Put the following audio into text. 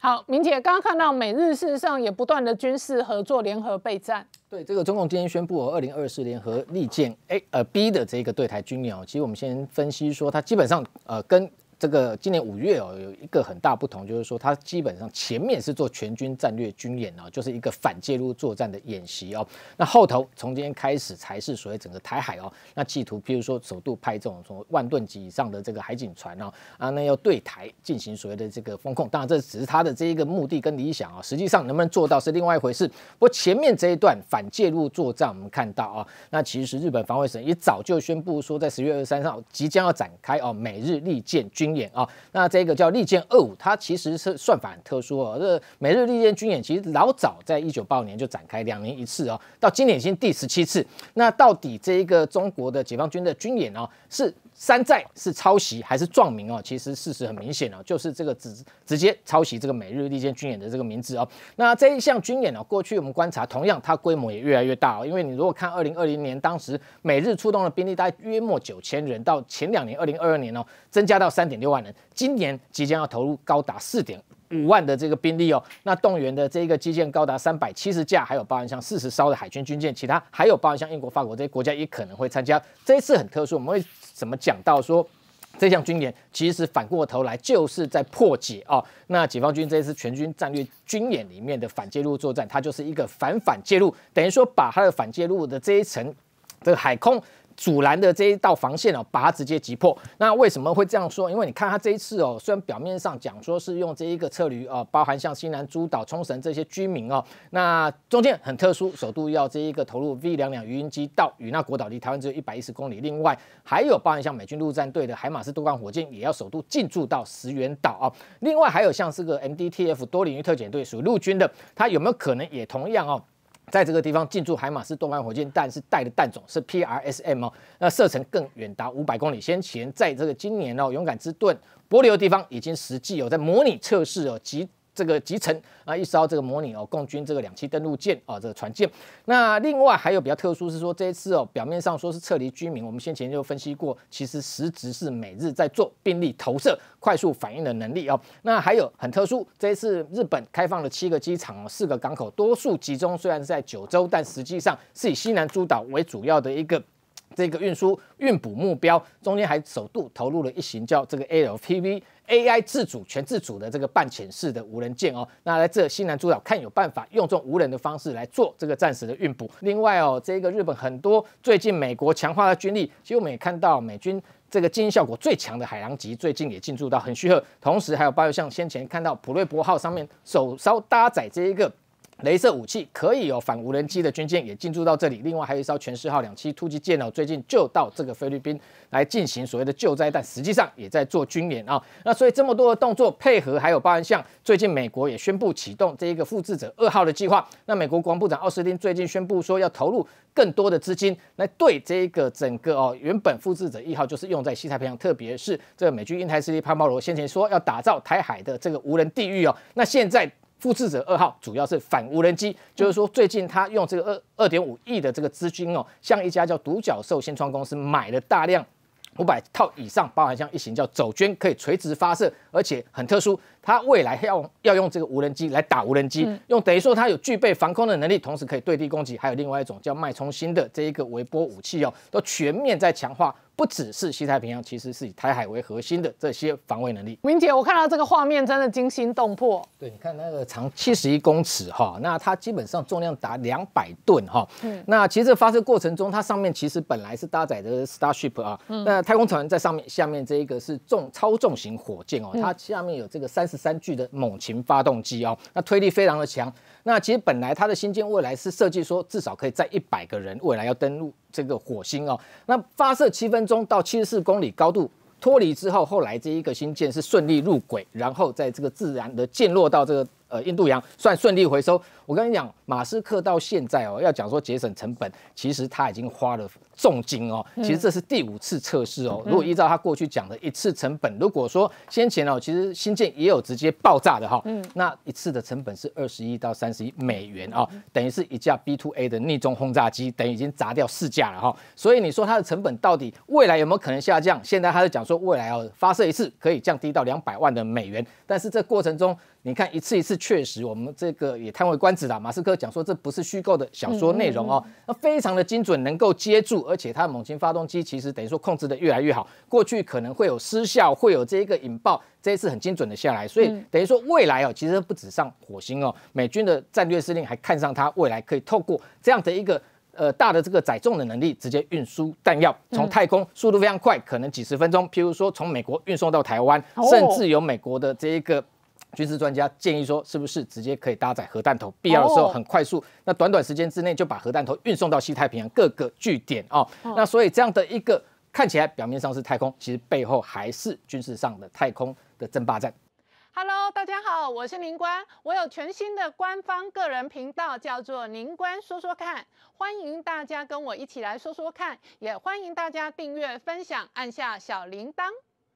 好，明姐刚刚看到美日事实上也不断的军事合作、联合备战。对，这个中共今天宣布和二零二四联合利剑 A 呃 B 的这个对台军演哦，其实我们先分析说，它基本上呃跟。这个今年五月哦，有一个很大不同，就是说它基本上前面是做全军战略军演哦，就是一个反介入作战的演习哦。那后头从今天开始才是所谓整个台海哦。那企图，譬如说首度派这种从万吨级以上的这个海警船哦，啊，那要对台进行所谓的这个风控。当然这只是它的这一个目的跟理想啊，实际上能不能做到是另外一回事。不过前面这一段反介入作战，我们看到啊，那其实日本防卫省也早就宣布说，在十月二十三号即将要展开哦，美日利剑军。军演啊，那这个叫利剑二五，它其实是算法很特殊哦。这每日利剑军演其实老早在一九八五年就展开，两年一次哦，到今年已经第十七次。那到底这一个中国的解放军的军演啊，是？山寨是抄袭还是撞名哦？其实事实很明显了，就是这个直直接抄袭这个美日利间军演的这个名字哦。那这一项军演呢，过去我们观察，同样它规模也越来越大。哦。因为你如果看二零二零年，当时美日出动的兵力大概约莫九千人，到前两年二零二二年哦，增加到三点六万人，今年即将要投入高达四点。五万的这个兵力哦，那动员的这个基建高达三百七十架，还有包含像四十艘的海军军舰，其他还有包含像英国、法国这些国家也可能会参加。这一次很特殊，我们会怎么讲到说，这项军演其实反过头来就是在破解哦，那解放军这一次全军战略军演里面的反介入作战，它就是一个反反介入，等于说把它的反介入的这一层的海空。阻拦的这一道防线哦，把它直接击破。那为什么会这样说？因为你看他这一次哦，虽然表面上讲说是用这一个策略，哦，包含像西南诸岛、冲绳这些居民哦，那中间很特殊，首都要这一个投入 V 两两鱼鹰机到与那国岛离台湾只有一百一十公里。另外还有包含像美军陆战队的海马斯多管火箭，也要首度进驻到石垣岛哦，另外还有像这个 MDTF 多领域特遣队，属于陆军的，他有没有可能也同样哦？在这个地方进驻海马斯多管火箭弹是带的弹种是 PRS M 哦，那射程更远达五百公里。先前在这个今年哦勇敢之盾玻璃的地方已经实际有在模拟测试哦及。这个集成啊，一烧这个模拟哦，共军这个两栖登陆舰啊，这个船舰。那另外还有比较特殊，是说这一次哦，表面上说是撤离居民，我们先前就分析过，其实实质是美日在做兵力投射、快速反应的能力哦。那还有很特殊，这一次日本开放了七个机场哦，四个港口，多数集中虽然是在九州，但实际上是以西南诸岛为主要的一个。这个运输运补目标中间还首度投入了一型叫这个 ALPV AI 自主全自主的这个半潜式的无人舰哦，那来这西南诸岛看有办法用这种无人的方式来做这个暂时的运补。另外哦，这个日本很多最近美国强化了军力，其实我们也看到美军这个经营效果最强的海洋级最近也进驻到很须贺，同时还有包括像先前看到普瑞博号上面首艘搭载这一个。镭射武器可以有反无人机的军舰也进驻到这里，另外还有一艘“全势号”两栖突击舰哦，最近就到这个菲律宾来进行所谓的救灾，但实际上也在做军演啊。那所以这么多的动作配合，还有包含像最近美国也宣布启动这一个“复制者二号”的计划。那美国国防部长奥斯汀最近宣布说要投入更多的资金来对这一个整个哦，原本“复制者一号”就是用在西太平洋，特别是这个美军英台司令潘茂罗先前说要打造台海的这个无人地域哦，那现在。复制者二号主要是反无人机，就是说最近他用这个二二点五亿的这个资金哦，向一家叫独角兽新创公司买了大量五百套以上，包含像一型叫走鹃可以垂直发射，而且很特殊，它未来要要用这个无人机来打无人机，用等于说它有具备防空的能力，同时可以对地攻击，还有另外一种叫脉冲星的这一个微波武器哦，都全面在强化。不只是西太平洋，其实是以台海为核心的这些防卫能力。明姐，我看到这个画面真的惊心动魄。对，你看那个长七十一公尺哈，那它基本上重量达两百吨哈。嗯。那其实发射过程中，它上面其实本来是搭载的 Starship 啊，嗯。那太空船在上面，下面这一个是重超重型火箭哦，它下面有这个三十三具的猛禽发动机哦，那推力非常的强。那其实本来它的星舰未来是设计说至少可以载一百个人未来要登陆这个火星哦。那发射七分钟到七十四公里高度脱离之后，后来这一个星舰是顺利入轨，然后在这个自然的降落到这个呃印度洋，算顺利回收。我跟你讲，马斯克到现在哦，要讲说节省成本，其实他已经花了重金哦。其实这是第五次测试哦。如果依照他过去讲的一次成本，如果说先前哦，其实新建也有直接爆炸的哈。嗯。那一次的成本是二十一到三十一美元啊，等于是一架 B to A 的逆中轰炸机，等于已经砸掉四架了哈。所以你说它的成本到底未来有没有可能下降？现在他是讲说未来要发射一次可以降低到两百万的美元，但是这过程中你看一次一次确实，我们这个也叹为观。子啊，马斯克讲说这不是虚构的小说内容哦，那非常的精准，能够接住，而且它的猛禽发动机其实等于说控制的越来越好，过去可能会有失效，会有这一个引爆，这一次很精准的下来，所以等于说未来哦，其实不止上火星哦，美军的战略司令还看上它，未来可以透过这样的一个呃大的这个载重的能力，直接运输弹药，从太空速度非常快，可能几十分钟，譬如说从美国运送到台湾，甚至有美国的这一个。军事专家建议说，是不是直接可以搭载核弹头？必要的时候很快速，那短短时间之内就把核弹头运送到西太平洋各个据点哦。那所以这样的一个看起来表面上是太空，其实背后还是军事上的太空的争霸战。Hello，大家好，我是宁官，我有全新的官方个人频道，叫做宁官说说看，欢迎大家跟我一起来说说看，也欢迎大家订阅、分享，按下小铃铛。